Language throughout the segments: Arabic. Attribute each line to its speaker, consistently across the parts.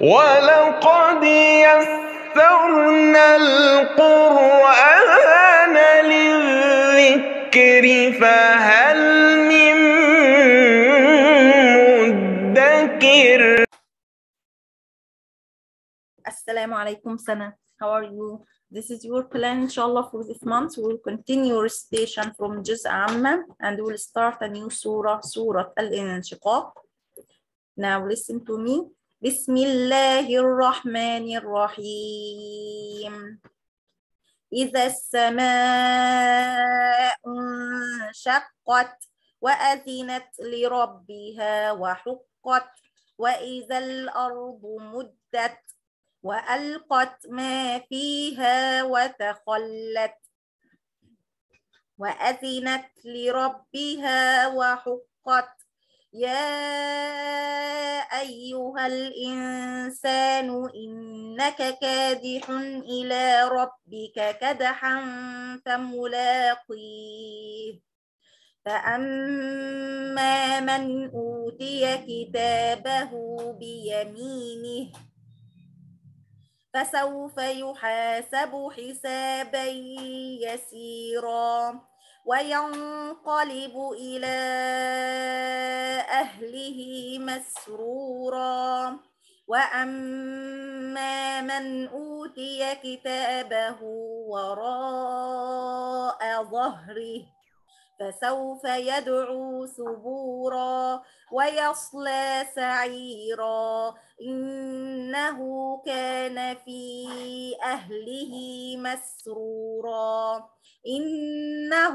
Speaker 1: ولقد يسرنا القرآن للذكر فهل من مدكر السلام عليكم سنة How are you? This is your plan inshallah for this month. We will continue recitation from Juz Amma and we'll start a new surah, Surah Al-Inshiqaq. Now listen to me. بسم الله الرحمن الرحيم إذا السماء انشقت وأذنت لربها وحقت وإذا الأرض مدت وألقت ما فيها وتخلت وأذنت لربها وحقت يا أيها الإنسان إنك كادح إلى ربك كدحا فملاقيه فأما من أوتي كتابه بيمينه فسوف يحاسب حسابا يسيرا وينقلب إلى أهله مسرورا واما من اوتي كتابه وراء ظهره فسوف يدعو سبورا ويصلى سعيرا انه كان في اهله مسرورا انه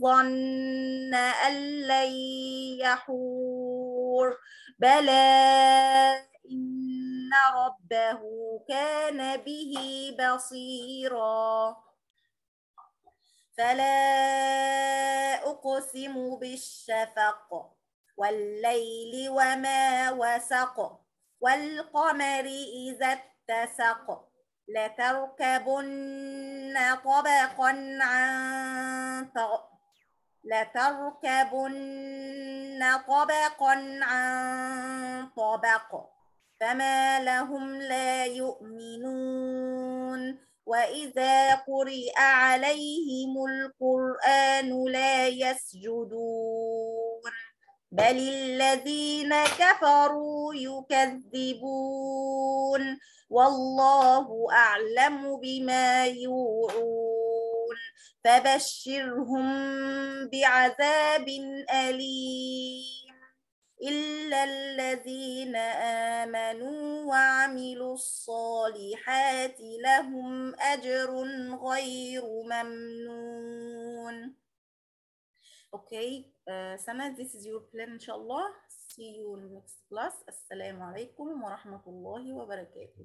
Speaker 1: ظن ان لن يحور الزبر بلى إن ربه كان به بصيرا فلا أقسم بالشفق والليل وما وسق والقمر إذا اتسق لتركبن طبقا عن طبق لتركبن طبقا عن طبق فما لهم لا يؤمنون وإذا قرئ عليهم القرآن لا يسجدون بل الذين كفروا يكذبون والله أعلم بما يوعون فبشرهم بعذاب أليم إلا الذين آمنوا وعملوا الصالحات لهم أجر غير ممنون Okay, uh, Sana, this is your plan, inshallah. See you in the next class. Assalamu alaikum wa rahmatullahi wa barakatuh.